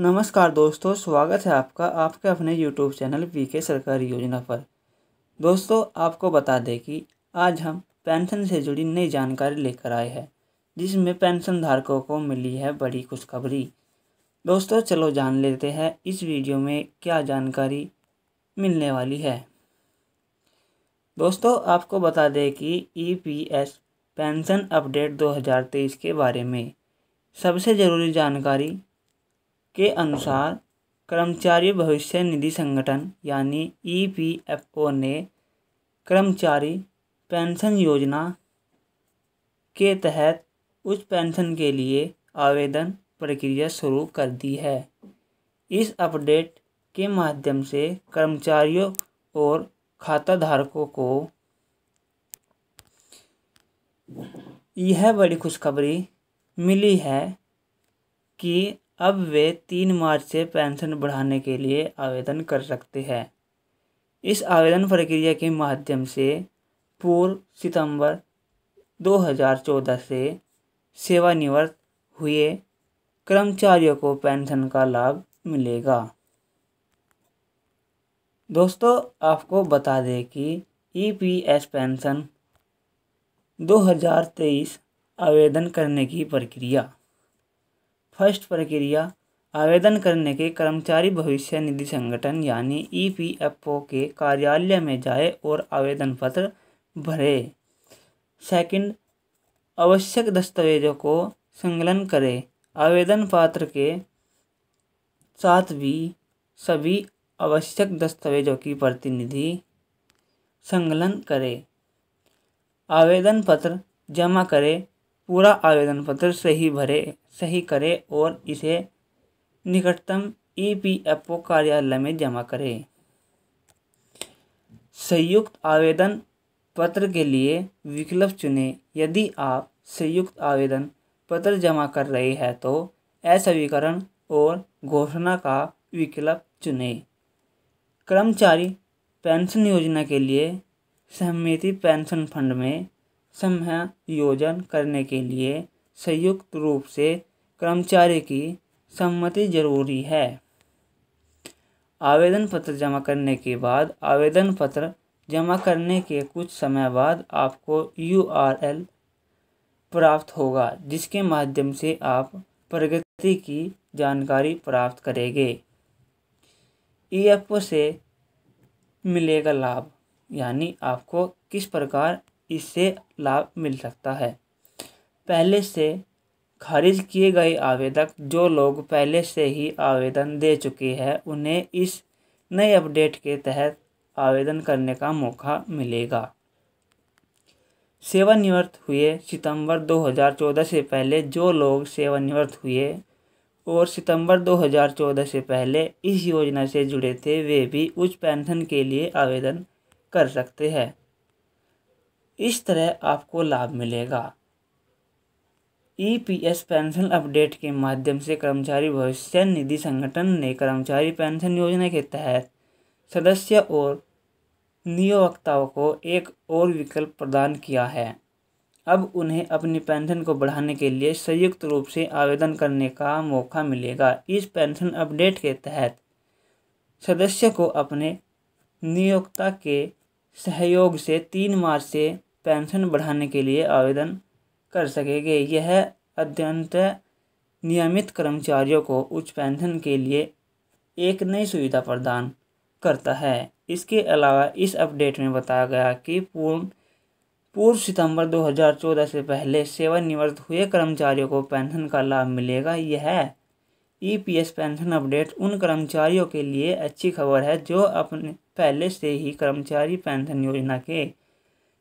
नमस्कार दोस्तों स्वागत है आपका आपके अपने यूट्यूब चैनल पी के सरकारी योजना पर दोस्तों आपको बता दें कि आज हम पेंशन से जुड़ी नई जानकारी लेकर आए हैं जिसमें पेंशन धारकों को मिली है बड़ी खुशखबरी दोस्तों चलो जान लेते हैं इस वीडियो में क्या जानकारी मिलने वाली है दोस्तों आपको बता दें कि ईपीएस e पेंशन अपडेट 2023 के बारे में सबसे ज़रूरी जानकारी के अनुसार कर्मचारी भविष्य निधि संगठन यानी ई पी एफ ओ ने कर्मचारी पेंशन योजना के तहत उच्च पेंशन के लिए आवेदन प्रक्रिया शुरू कर दी है इस अपडेट के माध्यम से कर्मचारियों और खाता धारकों को यह बड़ी खुशखबरी मिली है कि अब वे तीन मार्च से पेंशन बढ़ाने के लिए आवेदन कर सकते हैं इस आवेदन प्रक्रिया के माध्यम से पूर्व सितंबर 2014 से सेवानिवृत्त हुए कर्मचारियों को पेंशन का लाभ मिलेगा दोस्तों आपको बता दें कि ईपीएस पेंशन 2023 आवेदन करने की प्रक्रिया फर्स्ट प्रक्रिया आवेदन करने के कर्मचारी भविष्य निधि संगठन यानी ई पी एफ ओ के कार्यालय में जाए और आवेदन पत्र भरे सेकंड आवश्यक दस्तावेजों को संकलन करें आवेदन पत्र के साथ भी सभी आवश्यक दस्तावेजों की प्रतिनिधि संकलन करें आवेदन पत्र जमा करें पूरा आवेदन पत्र सही भरे सही करें और इसे निकटतम ई पी एफ ओ कार्यालय में जमा करें संयुक्त आवेदन पत्र के लिए विकल्प चुनें यदि आप संयुक्त आवेदन पत्र जमा कर रहे हैं तो अस्वीकरण और घोषणा का विकल्प चुनें कर्मचारी पेंशन योजना के लिए सहमति पेंशन फंड में समायोजन करने के लिए संयुक्त रूप से कर्मचारी की सम्मति जरूरी है आवेदन पत्र जमा करने के बाद आवेदन पत्र जमा करने के कुछ समय बाद आपको यू प्राप्त होगा जिसके माध्यम से आप प्रगति की जानकारी प्राप्त करेंगे ई e से मिलेगा लाभ यानी आपको किस प्रकार इससे लाभ मिल सकता है पहले से खारिज किए गए आवेदक जो लोग पहले से ही आवेदन दे चुके हैं उन्हें इस नए अपडेट के तहत आवेदन करने का मौका मिलेगा सेवानिवृत्त हुए सितंबर 2014 से पहले जो लोग सेवानिवृत्त हुए और सितंबर 2014 से पहले इस योजना से जुड़े थे वे भी उच्च पेंशन के लिए आवेदन कर सकते हैं इस तरह आपको लाभ मिलेगा ईपीएस e पेंशन अपडेट के माध्यम से कर्मचारी भविष्य निधि संगठन ने कर्मचारी पेंशन योजना के तहत सदस्य और नियोक्ताओं को एक और विकल्प प्रदान किया है अब उन्हें अपनी पेंशन को बढ़ाने के लिए संयुक्त रूप से आवेदन करने का मौका मिलेगा इस पेंशन अपडेट के तहत सदस्य को अपने नियोक्ता के सहयोग से तीन मार्च से पेंशन बढ़ाने के लिए आवेदन कर सकेंगे यह अत्यंत नियमित कर्मचारियों को उच्च पेंशन के लिए एक नई सुविधा प्रदान करता है इसके अलावा इस अपडेट में बताया गया कि पूर्ण पूर्व सितंबर 2014 से पहले सेवानिवृत्त हुए कर्मचारियों को पेंशन का लाभ मिलेगा यह ईपीएस पेंशन अपडेट उन कर्मचारियों के लिए अच्छी खबर है जो अपने पहले से ही कर्मचारी पेंशन योजना के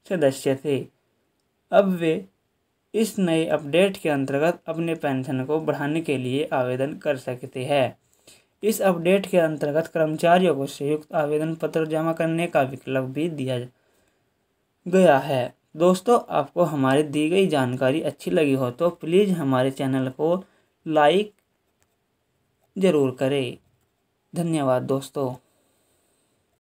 सदस्य थे अब वे इस नए अपडेट के अंतर्गत अपने पेंशन को बढ़ाने के लिए आवेदन कर सकते हैं इस अपडेट के अंतर्गत कर्मचारियों को संयुक्त आवेदन पत्र जमा करने का विकल्प भी दिया गया है दोस्तों आपको हमारी दी गई जानकारी अच्छी लगी हो तो प्लीज़ हमारे चैनल को लाइक ज़रूर करें धन्यवाद दोस्तों